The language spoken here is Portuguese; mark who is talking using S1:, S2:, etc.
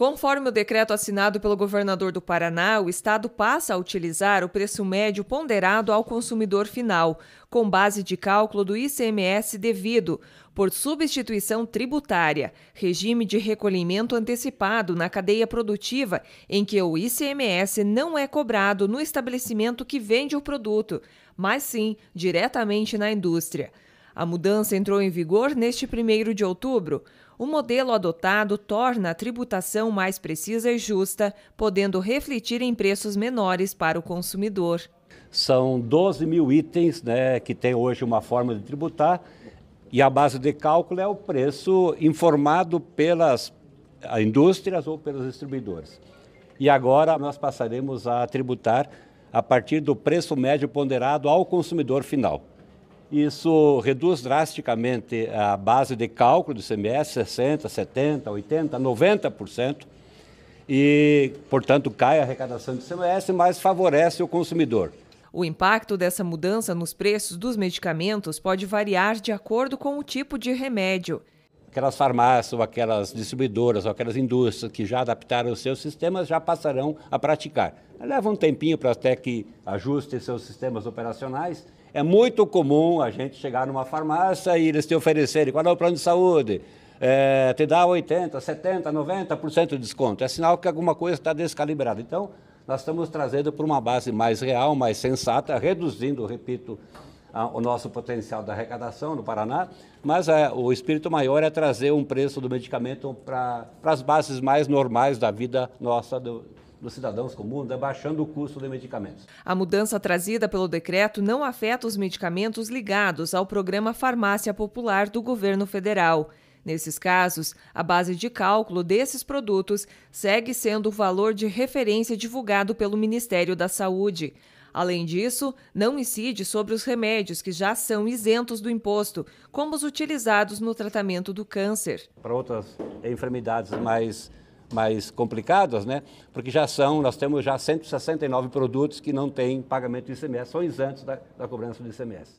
S1: Conforme o decreto assinado pelo governador do Paraná, o Estado passa a utilizar o preço médio ponderado ao consumidor final, com base de cálculo do ICMS devido, por substituição tributária, regime de recolhimento antecipado na cadeia produtiva, em que o ICMS não é cobrado no estabelecimento que vende o produto, mas sim diretamente na indústria. A mudança entrou em vigor neste 1 de outubro. O modelo adotado torna a tributação mais precisa e justa, podendo refletir em preços menores para o consumidor.
S2: São 12 mil itens né, que tem hoje uma forma de tributar, e a base de cálculo é o preço informado pelas indústrias ou pelos distribuidores. E agora nós passaremos a tributar a partir do preço médio ponderado ao consumidor final. Isso reduz drasticamente a base de cálculo do ICMS, 60%, 70%, 80%, 90%, e, portanto, cai a arrecadação do ICMS, mas favorece o consumidor.
S1: O impacto dessa mudança nos preços dos medicamentos pode variar de acordo
S2: com o tipo
S1: de remédio
S2: aquelas farmácias, ou aquelas distribuidoras, ou aquelas indústrias que já adaptaram os seus sistemas já passarão a praticar. Leva um tempinho para até que ajustem seus sistemas operacionais. É muito comum a gente chegar numa farmácia e eles te oferecerem qual é o plano de saúde, é, te dá 80%, 70%, 90% de desconto. É sinal que alguma coisa está descalibrada. Então, nós estamos trazendo para uma base mais real, mais sensata, reduzindo, repito, a, o nosso potencial da arrecadação no Paraná, mas é, o espírito maior é trazer um preço do medicamento para as bases mais normais da vida nossa do, dos cidadãos comuns, baixando o custo de medicamentos. A
S1: mudança trazida pelo decreto não afeta os medicamentos ligados ao programa Farmácia Popular do governo federal. Nesses casos, a base de cálculo desses produtos segue sendo o valor de referência divulgado pelo Ministério da Saúde. Além disso, não incide sobre os remédios que já são isentos do imposto, como os utilizados no tratamento do câncer.
S2: Para outras enfermidades mais mais complicadas, né? Porque já são, nós temos já 169 produtos que não têm pagamento de ICMS, são isentos da, da cobrança do ICMS.